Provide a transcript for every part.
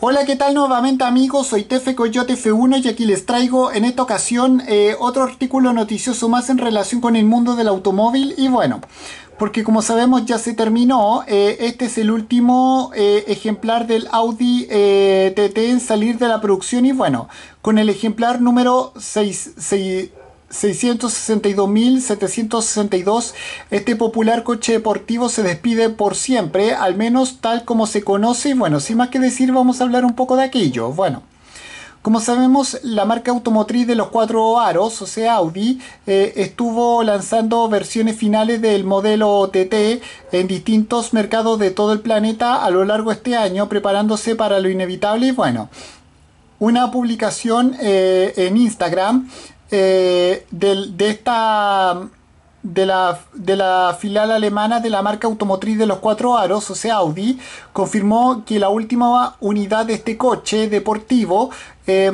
Hola, ¿qué tal nuevamente amigos? Soy Tefe Coyote F1 y aquí les traigo en esta ocasión eh, otro artículo noticioso más en relación con el mundo del automóvil y bueno, porque como sabemos ya se terminó, eh, este es el último eh, ejemplar del Audi TT en salir de la producción y bueno, con el ejemplar número 6 662.762, este popular coche deportivo se despide por siempre, al menos tal como se conoce. Y bueno, sin más que decir, vamos a hablar un poco de aquello. Bueno. Como sabemos, la marca automotriz de los cuatro aros, o sea Audi, eh, estuvo lanzando versiones finales del modelo TT en distintos mercados de todo el planeta a lo largo de este año, preparándose para lo inevitable. Y bueno, una publicación eh, en Instagram eh, de, esta de la, de la filial alemana de la marca automotriz de los cuatro aros, o sea Audi, confirmó que la última unidad de este coche deportivo eh,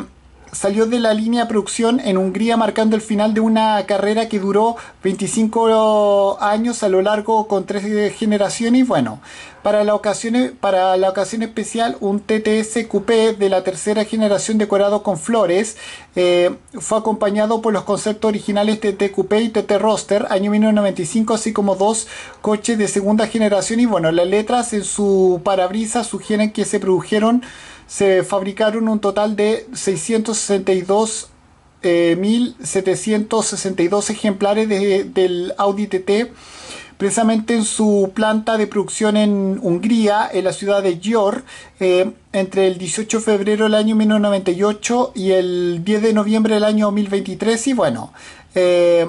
salió de la línea de producción en Hungría marcando el final de una carrera que duró 25 años a lo largo con tres generaciones. Bueno, para la ocasión, para la ocasión especial un TTS Coupé de la tercera generación decorado con flores eh, fue acompañado por los conceptos originales TT Coupé y TT Roster año 1995 así como dos coches de segunda generación y bueno, las letras en su parabrisas sugieren que se produjeron se fabricaron un total de 662.762 eh, ejemplares del Audi TT, precisamente en su planta de producción en Hungría, en la ciudad de Győr, eh, entre el 18 de febrero del año 1998 y el 10 de noviembre del año 2023. Y bueno, eh,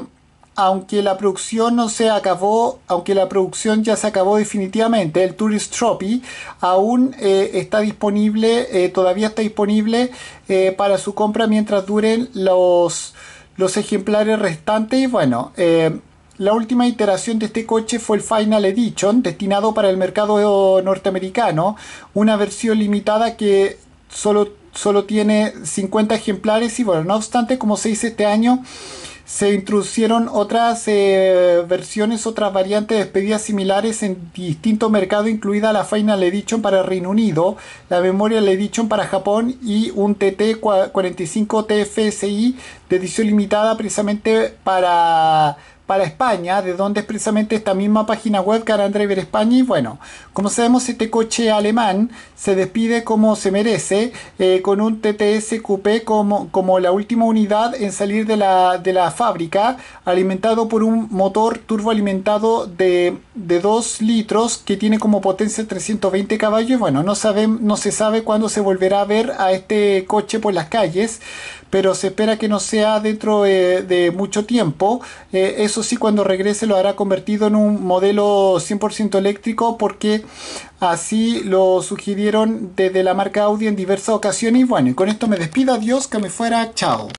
aunque la producción no se acabó, aunque la producción ya se acabó definitivamente, el Tourist Trophy aún eh, está disponible, eh, todavía está disponible eh, para su compra mientras duren los, los ejemplares restantes. Y bueno, la última iteración de este coche fue el Final Edition, destinado para el mercado norteamericano, una versión limitada que solo, solo tiene 50 ejemplares. Y bueno, no obstante, como se dice este año, se introducieron otras eh, versiones, otras variantes de despedidas similares en distintos mercados, incluida la Final Edition para Reino Unido, la Memoria Edition para Japón y un TT45 TFSI de edición limitada precisamente para para España, de donde es precisamente esta misma página web Car Driver España. Y bueno, como sabemos, este coche alemán se despide como se merece, eh, con un TTS Coupé como, como la última unidad en salir de la, fábrica, alimentado por un motor turboalimentado de, de 2 litros que tiene como potencia 320 caballos. Y bueno, no, sabemos, no se sabe cuándo se volverá a ver a este coche por las calles pero se espera que no sea dentro eh, de, mucho tiempo. Eh, eso sí, cuando regrese lo hará convertido en un modelo 100% eléctrico porque así lo sugirieron desde la marca Audi en diversas ocasiones. Y bueno, y con esto me despido, adiós, que me fuera, chao.